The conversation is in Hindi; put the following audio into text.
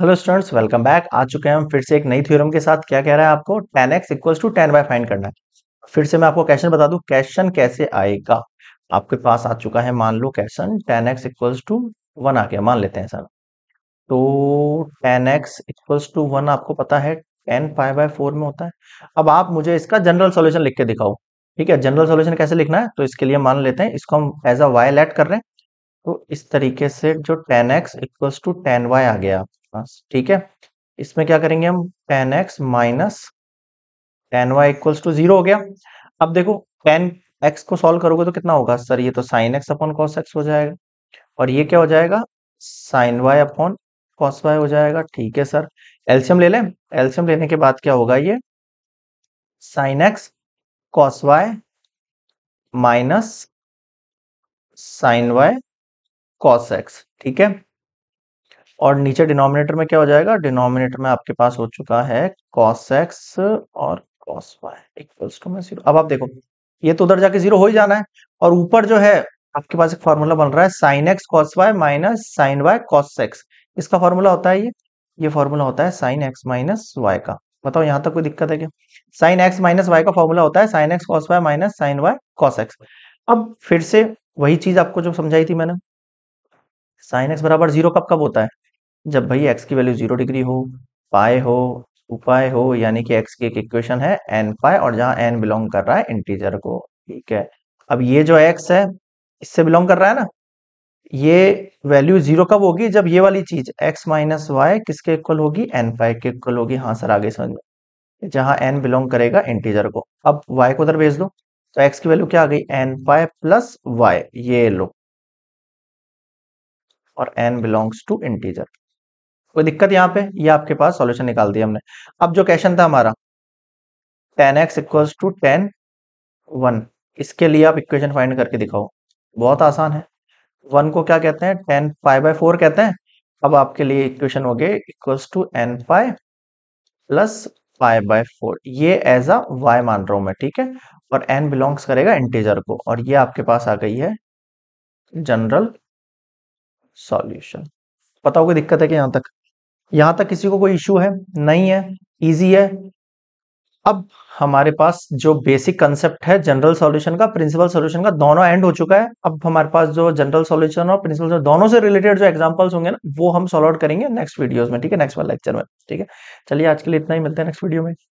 हेलो स्टूडेंट्स वेलकम बैक आ चुके हैं हम फिर से एक नई थ्योरम के साथ क्या कह रहा है आपको ten x equal to ten y find करना है फिर से मैं आपको क्वेश्चन बता दूं क्वेश्चन कैसे आएगा आपके पास आ चुका है मान लो question ten x equal to one आ गया मान लेते हैं सर तो ten x equal to one आपको पता है टेन फाइव बाय फोर में होता है अब आप मुझे इसका जनरल सोल्यूशन लिख के दिखाओ ठीक है जनरल सोल्यूशन कैसे लिखना है तो इसके लिए मान लेते हैं इसको हम एज अ वाई लेट कर रहे हैं तो इस तरीके से जो ten x equal to ten y आ गया पास ठीक है इसमें क्या करेंगे हम ten x minus ten y equals to zero हो गया अब देखो टेन एक्स को सॉल्व करोगे तो कितना होगा सर ये तो sine x upon cos x हो जाएगा और ये क्या हो जाएगा sine y upon cos y हो जाएगा ठीक है सर एल्शियम ले लें एल्शियम लेने के बाद क्या होगा ये sine x cos y minus sine y cos x ठीक है और नीचे डिनोमिनेटर में क्या हो जाएगा डिनोमिनेटर में आपके पास हो चुका है कॉस एक्स और कॉस वाई टू में जीरो अब आप देखो ये तो उधर जाके जीरो हो ही जाना है और ऊपर जो है आपके पास एक फॉर्मूला बन रहा है sine x cos y minus sine y cos x इसका फॉर्मूला होता है ये ये फॉर्मूला होता है साइन एक्स माइनस वाई का बताओ यहाँ तक कोई दिक्कत है क्या साइन एक्स माइनस वाई का फॉर्मूला होता है sine x cos y minus sine y cos x अब फिर से वही चीज आपको जो समझाई थी मैंने साइन एक्स बराबर जीरो कब कब होता है जब भाई एक्स की वैल्यू जीरो डिग्री हो पाए हो उपाय हो यानी कि एक्स की एक इक्वेशन है एन पाए और जहां एन बिलोंग कर रहा है इंटीजर को ठीक है अब ये जो एक्स है इससे बिलोंग कर रहा है ना ये वैल्यू जीरो कब होगी जब ये वाली चीज एक्स माइनस वाई किसके इक्वल होगी एन पाए के इक्वल होगी हाँ सर आगे समझ में जहां एन बिलोंग करेगा इंटीजर को अब वाई को उधर भेज दो तो एक्स की वैल्यू क्या आ गई एन पाए प्लस वाई ये लो और एन बिलोंग्स टू इंटीजर कोई दिक्कत यहाँ पे ये यह आपके पास सॉल्यूशन निकाल दिया हमने अब जो क्वेश्चन था हमारा ten x equal to ten one इसके लिए आप इक्वेशन फाइंड करके दिखाओ बहुत आसान है वन को क्या कहते हैं टेन फाइव बाई फोर कहते हैं अब आपके लिए इक्वेशन हो गए equals to n five plus five by four ये एज अ वाई मान रहा हूं मैं ठीक है और एन बिलोंग्स करेगा इंटीजर को और ये आपके पास आ गई है जनरल सॉल्यूशन पता होगी दिक्कत है कि यहां तक यहां तक किसी को कोई इश्यू है नहीं है इजी है अब हमारे पास जो बेसिक कंसेप्ट है जनरल सॉल्यूशन का प्रिंसिपल सॉल्यूशन का दोनों एंड हो चुका है अब हमारे पास जो जनरल सॉल्यूशन और प्रिंसिपल दोनों से रिलेटेड जो एग्जांपल्स होंगे ना वो हम सॉल्व आउट करेंगे नेक्स्ट वीडियोस में ठीक है नेक्स्ट वाले लेक्चर में ठीक है चलिए आज के लिए इतना ही मिलता है नेक्स्ट वीडियो में